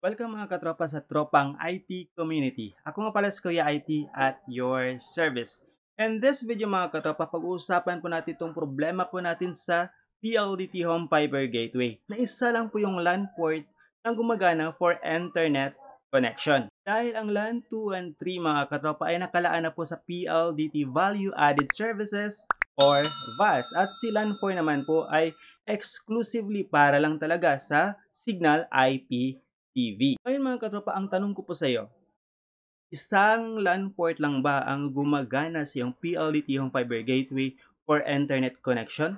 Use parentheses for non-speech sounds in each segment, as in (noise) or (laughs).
Welcome mga katropa sa Tropang IT Community. Ako nga pala si Kuya IT at your service. In this video mga katropa, pag-uusapan po natin itong problema po natin sa PLDT Home Fiber Gateway na isa lang po yung LAN port ng gumagana for internet connection. Dahil ang LAN 2 and 3 mga katropa ay nakalaan na po sa PLDT Value Added Services or VAS at si LAN 4 naman po ay exclusively para lang talaga sa Signal IP TV. Ngayon mga katropa, ang tanong ko po sa iyo, isang LAN port lang ba ang gumagana sa iyong PLDT home fiber gateway for internet connection?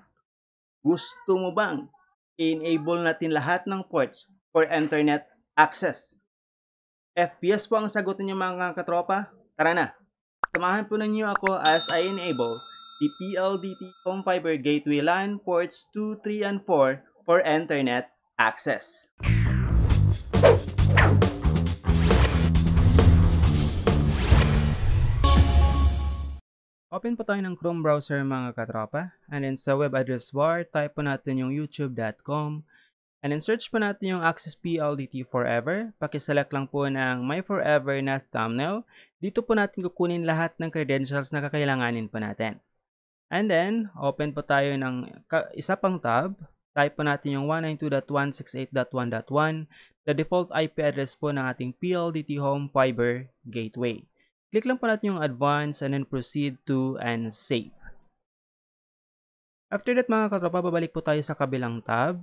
Gusto mo bang i-enable natin lahat ng ports for internet access? If yes po ang sagot niyo mga katropa, tara na! Samahan po ninyo ako as I enable the PLDT home fiber gateway LAN ports 2, 3, and 4 for internet access. Open po tayo ng Chrome browser mga katropa. And then sa web address bar, type po natin yung youtube.com. And then search po natin yung Access PLDT Forever. Pakiselect lang po ng My Forever na thumbnail. Dito po natin kukunin lahat ng credentials na kakailanganin po natin. And then, open po tayo ng isa pang tab type po natin yung 192.168.1.1, the default IP address po ng ating PLDT Home Fiber Gateway. Click lang po natin yung advance and then proceed to and save. After that mga katropa, babalik po tayo sa kabilang tab.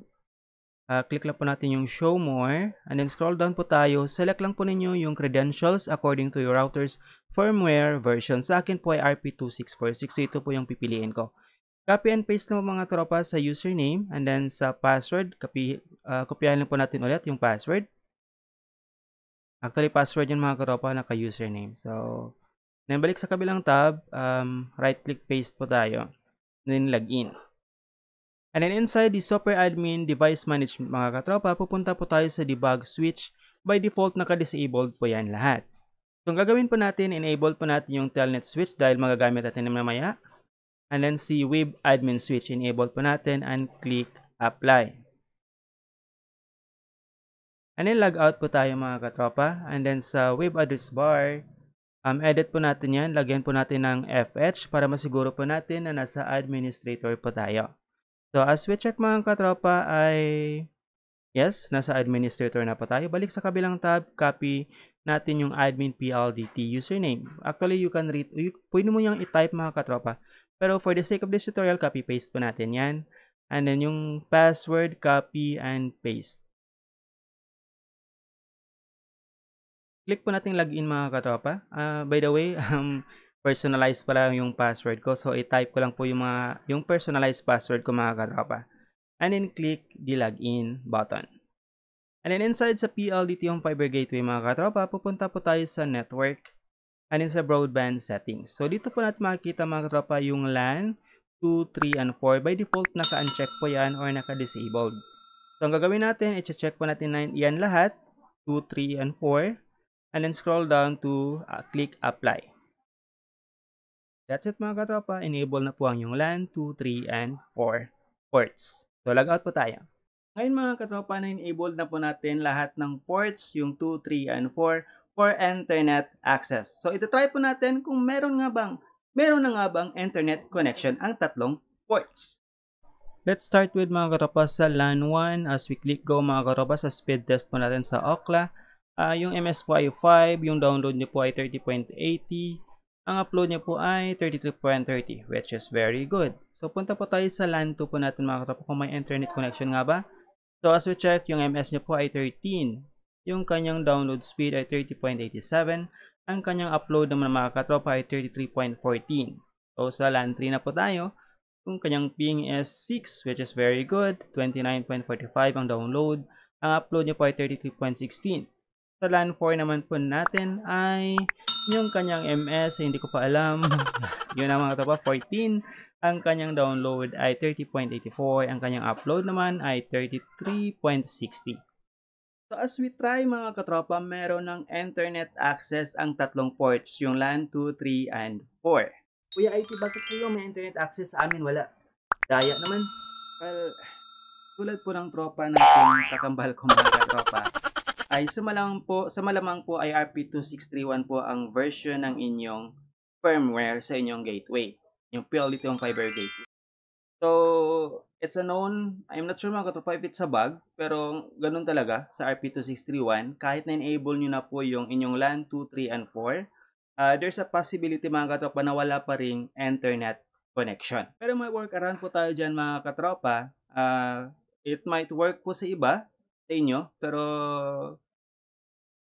Uh, click lang po natin yung show more and then scroll down po tayo. Select lang po ninyo yung credentials according to your router's firmware version. Sa akin po ay RP2646. So ito po yung pipiliin ko. Copy and paste mo mga tropa sa username and then sa password, copy, uh, kopyahin lang po natin ulit yung password. Actually, password yung mga tropa naka username. So, then balik sa kabilang tab, um, right click paste po tayo. And then login. And then inside the software admin device management mga katropa, pupunta po tayo sa debug switch. By default, naka-disabled po yan lahat. So, ang gagawin po natin, enable po natin yung telnet switch dahil magagamit natin na mamaya and then see web admin switch enable po natin and click apply and then log out po tayo mga katropa and then sa web address bar um, edit po natin yan lagyan po natin ng FH para masiguro po natin na nasa administrator po tayo so as we check mga katropa ay yes nasa administrator na po tayo balik sa kabilang tab copy natin yung admin PLDT username. Actually, you can read, pwede mo niyang i-type mga katropa pero for the sake of this tutorial, copy-paste po natin yan. And then yung password, copy and paste. Click po natin login mga katropa. Uh, by the way, (laughs) um, personalized pala yung password ko. So, i-type ko lang po yung, mga, yung personalized password ko mga katropa. And then click the login button. And then inside sa PLDT yung Fiber Gateway mga katropa, pupunta po tayo sa network and in sa broadband settings. So dito po natin makikita mga katropa yung LAN 2, 3, and 4. By default, naka-uncheck po yan or naka-disabled. So ang gagawin natin, i-check po natin na yan lahat, 2, 3, and 4. And then scroll down to uh, click apply. That's it mga katropa, enable na po ang yung LAN 2, 3, and 4 ports. So log out po tayo. Ngayon mga katropa, na-enable na po natin lahat ng ports, yung 2, 3, and 4 for internet access. So, itatry po natin kung meron nga bang, meron na nga bang internet connection ang tatlong ports. Let's start with mga karapas sa LAN 1. As we click go mga karapas, sa speed test po natin sa Okla. Uh, yung MS po ay 5, yung download niyo po ay 30.80, ang upload niya po ay 32.30 which is very good. So punta po tayo sa LAN 2 po natin mga karopas kung may internet connection nga ba. So as we check, yung MS niyo po ay 13. Yung kanyang download speed ay 30.87. Ang kanyang upload naman mga katropa ay 33.14. O sa LAN 3 na po tayo. Yung kanyang ping is 6 which is very good. 29.45 ang download. Ang upload niya po ay 33.16. Sa LAN 4 naman po natin ay yung kanyang MS hindi ko pa alam. (laughs) yun ang mga katropa 14. Ang kanyang download ay 30.84. Ang kanyang upload naman ay 33.60. So as we try mga katropa, meron ng internet access ang tatlong ports, yung LAN 2, 3, and 4. Kuya IT, bakit sa iyo may internet access sa amin wala? Daya naman. Well, tulad po ng tropa natin, kakambal ko mga katropa, ay sa malamang po, sa malamang po ay RP2631 po ang version ng inyong firmware sa inyong gateway. Yung PLD25 gateway. So, It's a known, I'm not sure mga katropa if it's a bug, pero ganun talaga sa RP2631. Kahit na enable nyo na po yung inyong LAN 2, 3, and 4, uh, ah, there's a possibility mga katropa na wala pa ring internet connection. Pero may workaround po tayo dyan mga katropa. Uh, it might work po sa iba, sa inyo, pero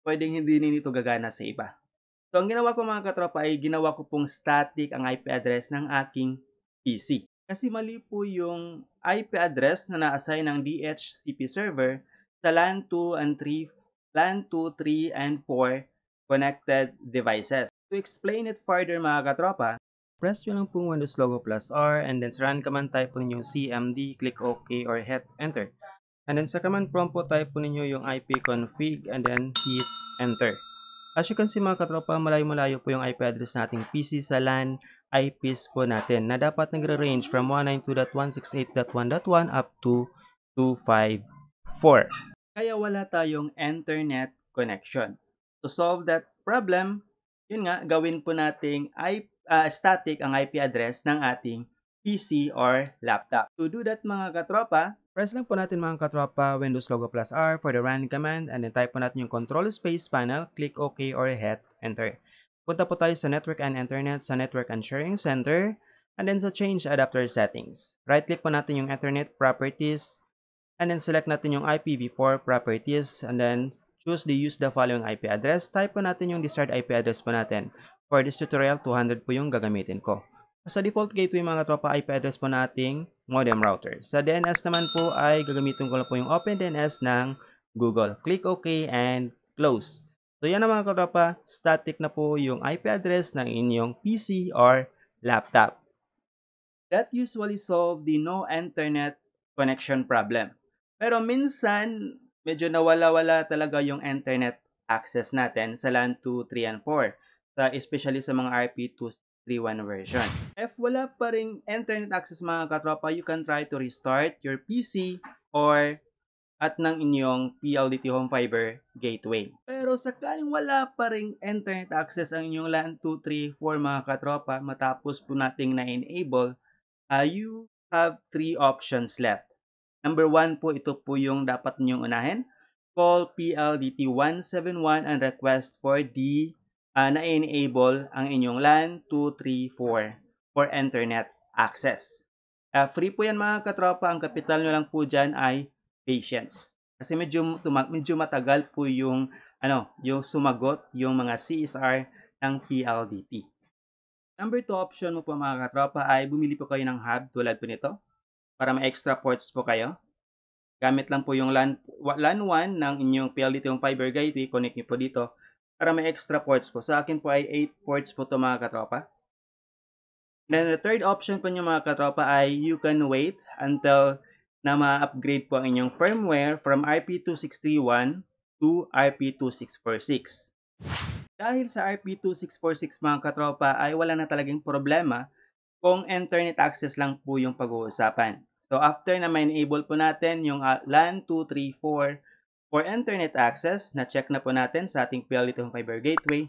pwedeng hindi nito gagana sa iba. So, ang ginawa ko mga katropa ay ginawa ko pong static ang IP address ng aking PC kasi mali po yung IP address na na-assign ng DHCP server sa LAN 2 and 3 LAN 2, 3 and 4 connected devices. To explain it further mga katropa, press nyo lang pong Windows logo plus R and then sa run command type po ninyo cmd, click OK or hit enter. And then sa command prompt po type po ninyo yung ipconfig and then hit enter. As you can see mga katropa, malayo-malayo po yung IP address nating PC sa LAN IPs po natin na dapat nagre-range from 192.168.1.1 up to 254. Kaya wala tayong internet connection. To solve that problem, yun nga, gawin po nating IP, uh, ah, static ang IP address ng ating PC or laptop. To do that mga katropa, press lang po natin mga katropa Windows logo plus R for the run command and then type po natin yung control space panel, click OK or hit enter. Punta po tayo sa Network and Internet sa Network and Sharing Center and then sa Change Adapter Settings. Right-click po natin yung Ethernet Properties and then select natin yung IPv4 Properties and then choose the use the following IP address. Type po natin yung desired IP address po natin. For this tutorial, 200 po yung gagamitin ko. Sa default gateway mga tropa, IP address po nating modem router. Sa DNS naman po ay gagamitin ko lang po yung OpenDNS ng Google. Click OK and close. So yan na mga katropa, static na po yung IP address ng inyong PC or laptop. That usually solve the no internet connection problem. Pero minsan, medyo nawala-wala talaga yung internet access natin sa LAN 2, 3, and 4. Sa, especially sa mga RP231 version. If wala pa rin internet access mga katropa, you can try to restart your PC or at ng inyong PLDT Home Fiber Gateway. Pero sakaling wala pa rin internet access ang inyong LAN 234 mga katropa matapos po nating na-enable, uh, you have three options left. Number 1 po, ito po yung dapat ninyong unahin. Call PLDT 171 and request for the uh, na-enable ang inyong LAN 234 for internet access. Uh, free po yan mga katropa. Ang kapital nyo lang po dyan ay patience. Kasi medyo, tuma- medyo matagal po yung, ano, yung sumagot yung mga CSR ng PLDT. Number 2 option mo po mga katropa ay bumili po kayo ng hub tulad po nito para may extra ports po kayo. Gamit lang po yung LAN, LAN 1 ng inyong PLDT yung fiber gateway, eh, connect niyo po dito para may extra ports po. Sa akin po ay 8 ports po to mga katropa. Then the third option po niyo mga katropa ay you can wait until na ma-upgrade po ang inyong firmware from ip 2631 to ip 2646 Dahil sa ip 2646 mga katropa ay wala na talagang problema kung internet access lang po yung pag-uusapan. So after na may enable po natin yung ah, LAN 234 for internet access na check na po natin sa ating PLDT Fiber Gateway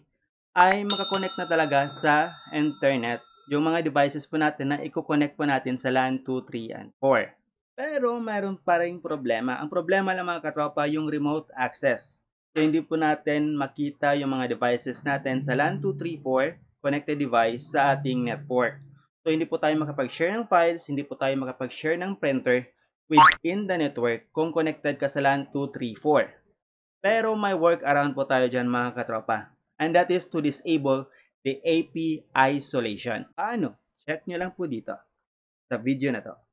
ay makakonect na talaga sa internet yung mga devices po natin na i-connect po natin sa LAN 2, 3, and 4. Pero mayroon pa rin problema. Ang problema lang mga katropa yung remote access. So hindi po natin makita yung mga devices natin sa LAN234 connected device sa ating network. So hindi po tayo makapag-share ng files, hindi po tayo makapag-share ng printer within the network kung connected ka sa LAN234. Pero may workaround po tayo dyan mga katropa. And that is to disable the AP isolation. Paano? Check nyo lang po dito sa video na to.